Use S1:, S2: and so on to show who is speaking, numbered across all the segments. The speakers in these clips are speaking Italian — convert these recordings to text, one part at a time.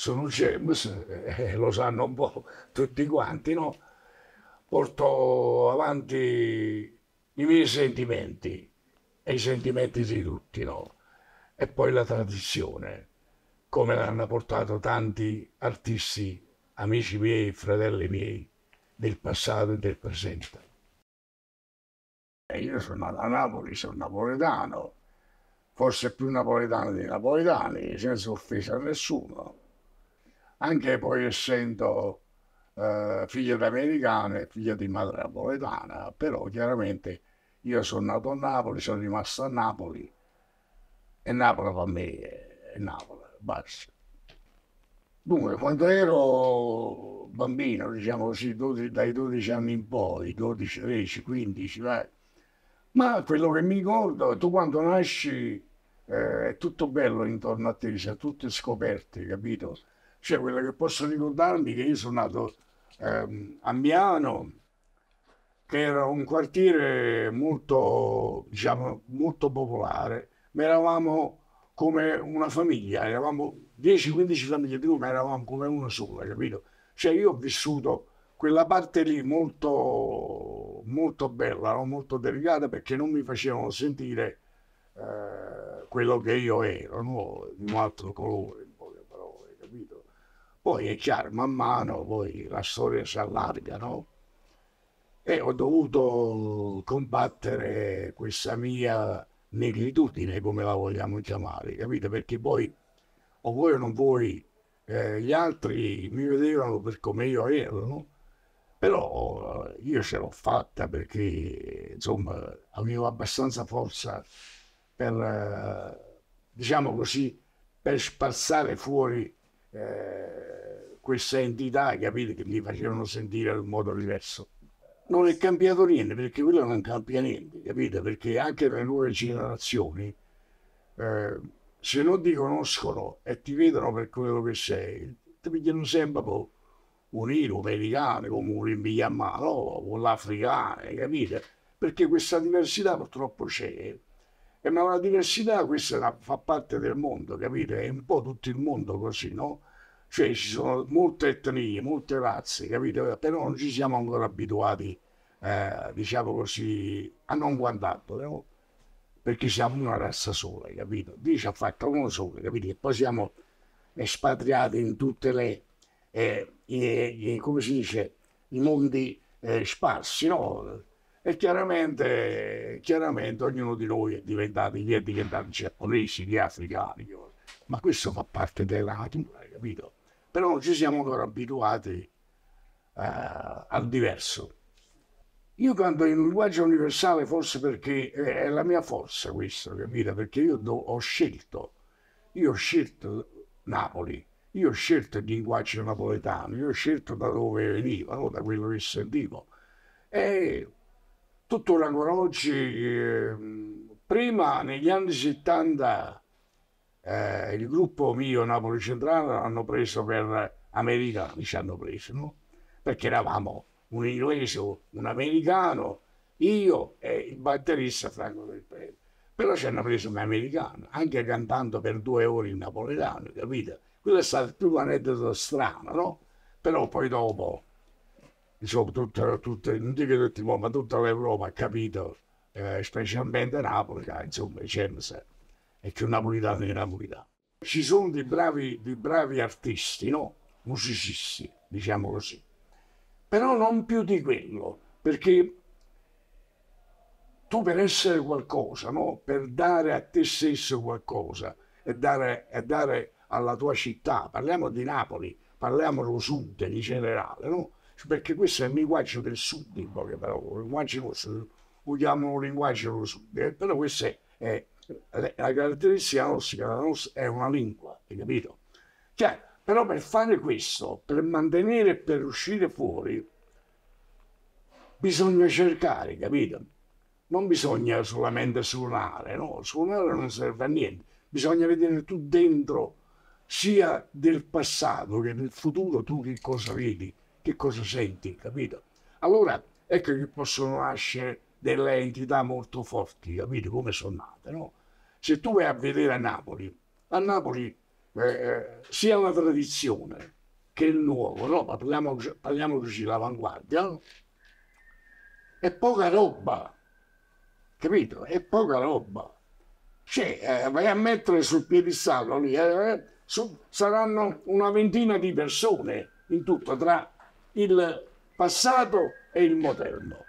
S1: sono CEMS, eh, eh, lo sanno un po' tutti quanti, no? Porto avanti i miei sentimenti e i sentimenti di tutti, no? E poi la tradizione, come l'hanno portato tanti artisti, amici miei, fratelli miei, del passato e del presente. E eh, io sono nato a Napoli, sono napoletano, forse più napoletano di napoletani, senza offesa a nessuno anche poi essendo eh, figlia di americana e figlio di madre napoletana, però chiaramente io sono nato a Napoli, sono rimasto a Napoli e Napoli per me è Napoli, basta. Dunque, quando ero bambino, diciamo così, 12, dai 12 anni in poi, 12, 13, 15, vai, ma quello che mi ricordo, tu quando nasci eh, è tutto bello intorno a te, sono cioè tutte scoperte, capito? Cioè, quello che posso ricordarmi che io sono nato ehm, a Miano, che era un quartiere molto, diciamo, molto popolare, ma eravamo come una famiglia, eravamo 10-15 famiglie di ma eravamo come una sola, capito? Cioè, io ho vissuto quella parte lì molto, molto bella, no? molto delicata, perché non mi facevano sentire eh, quello che io ero, no? di un altro colore. Poi è chiaro, man mano poi la storia si allarga, no? E ho dovuto combattere questa mia negritudine, come la vogliamo chiamare, capite? Perché poi, o vuoi o non vuoi, eh, gli altri mi vedevano per come io ero, no? Però eh, io ce l'ho fatta perché, insomma, avevo abbastanza forza per, eh, diciamo così, per spazzare fuori eh, questa entità, capite, che mi facevano sentire in un modo diverso. Non è cambiato niente, perché quello non cambia niente, capite? Perché anche le nuove generazioni, eh, se non ti conoscono e ti vedono per quello che sei, ti pigliano sempre po' un iro americano, come un imbigliamano, un l'africano, capite? Perché questa diversità purtroppo c'è. E eh, ma la diversità, questa una, fa parte del mondo, capite? È un po' tutto il mondo così, no? Cioè ci sono molte etnie, molte razze, capite? Però non ci siamo ancora abituati, eh, diciamo così, a non guardarlo, no? perché siamo una razza sola, capito? Dio ci ha fatto uno solo, capito? E poi siamo espatriati in tutte le, eh, i, i, come si dice, i mondi eh, sparsi, no? E chiaramente, chiaramente ognuno di noi è diventato, gli è diventato giapponesi, gli africani, ma questo fa parte della natura, capito? Però non ci siamo ancora abituati uh, al diverso. Io canto in un linguaggio universale forse perché eh, è la mia forza questo, capito? Perché io do, ho scelto, io ho scelto Napoli, io ho scelto il linguaggio napoletano, io ho scelto da dove veniva, no? da quello che sentivo. E tutto ancora oggi, ehm, prima negli anni 70 eh, il gruppo mio Napoli Centrale hanno preso per americani, ci hanno preso, no? perché eravamo un inglese, un americano, io e il batterista Franco Del Prete. Però ci hanno preso un americano, anche cantando per due ore in napoletano, capito? Quello è stato il primo aneddoto strano, no? Però poi dopo insomma, tutta, tutta, non dico tutti, ma tutta l'Europa ha capito, eh, specialmente Napoli, che insomma, c'è è che napolitano è napolitano. Ci sono dei bravi, dei bravi artisti, no? musicisti, diciamo così, però non più di quello, perché tu per essere qualcosa, no? per dare a te stesso qualcosa e dare, e dare alla tua città, parliamo di Napoli, parliamo del sud in generale, no? perché questo è il linguaggio del sud, in poche parole, linguaggio nostro, usiamo un linguaggio dello sud, eh, però questa è, è, la caratteristica nostra, la nostra è una lingua, hai capito? Chiaro, però per fare questo, per mantenere e per uscire fuori, bisogna cercare, capito? Non bisogna solamente suonare, no? Suonare non serve a niente, bisogna vedere tu dentro sia del passato che del futuro tu che cosa vedi che cosa senti, capito? Allora, ecco che possono nascere delle entità molto forti, capito? come sono nate, no? Se tu vai a vedere a Napoli, a Napoli eh, eh sia la tradizione che il nuovo, no? Parliamo, parliamo così, l'avanguardia, no? È poca roba, capito? È poca roba. Cioè, eh, vai a mettere sul piedistallo lì, eh, eh, su, saranno una ventina di persone in tutto, tra il passato e il moderno.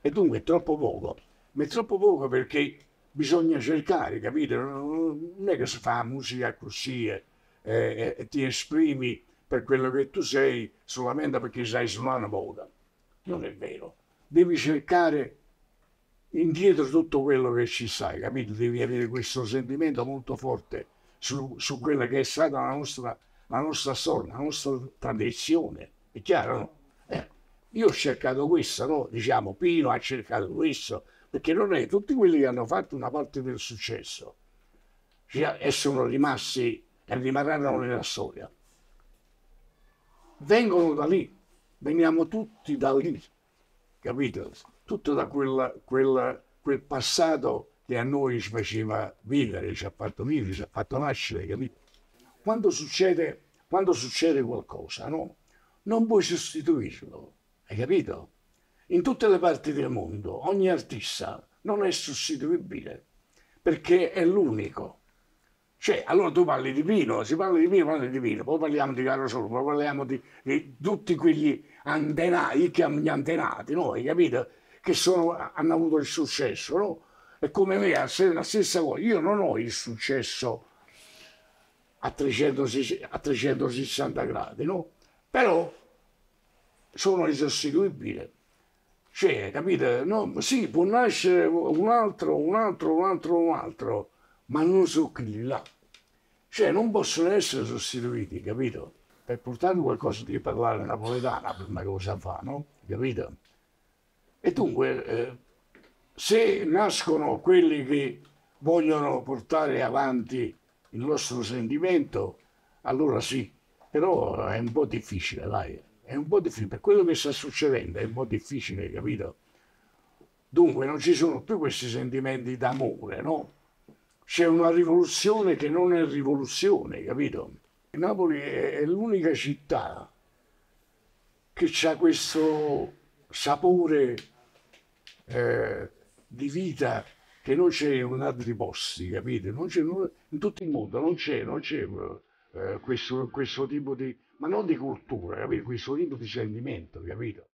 S1: E dunque è troppo poco. Ma è troppo poco perché bisogna cercare, capite? Non è che si fa musica così eh, e, e, e ti esprimi per quello che tu sei solamente perché sai suonare una moda. Non è vero. Devi cercare indietro tutto quello che ci sai, capito? Devi avere questo sentimento molto forte su, su quella che è stata la nostra, la nostra storia, la nostra tradizione è chiaro, no? Eh, io ho cercato questo, no? Diciamo, Pino ha cercato questo, perché non è tutti quelli che hanno fatto una parte del successo cioè, e sono rimasti e rimarranno nella storia. Vengono da lì, veniamo tutti da lì, capito? Tutto da quella, quella, quel passato che a noi ci faceva vivere, ci ha fatto vivere, ci ha fatto nascere, capito? Quando succede, quando succede qualcosa, no? non puoi sostituirlo, hai capito? In tutte le parti del mondo ogni artista non è sostituibile perché è l'unico. Cioè, allora tu parli di vino, si parla di vino, parla di vino, poi parliamo di Caro Solo, poi parliamo di, di tutti quegli antenati, gli antenati, no? Hai capito? Che sono, hanno avuto il successo, no? E come me, la stessa cosa. Io non ho il successo a, 360, a 360 gradi, no? però sono insostituibili. Cioè, capite? No, sì, può nascere un altro, un altro, un altro, un altro, ma non so chi là. Cioè, non possono essere sostituiti, capito? Per portare qualcosa di parlare napoletana, prima cosa fa, no? Capito? E dunque, eh, se nascono quelli che vogliono portare avanti il nostro sentimento, allora sì, però è un po' difficile, dai, è un po' difficile, per quello che sta succedendo è un po' difficile, capito? Dunque non ci sono più questi sentimenti d'amore, no? C'è una rivoluzione che non è rivoluzione, capito? Napoli è, l'unica città che ha questo sapore eh, di vita che non c'è in altri posti, capite? Non c'è, in tutto il mondo non c'è, non c'è. Eh, questo, questo, tipo di, ma non di cultura, capito? questo tipo di sentimento, capito?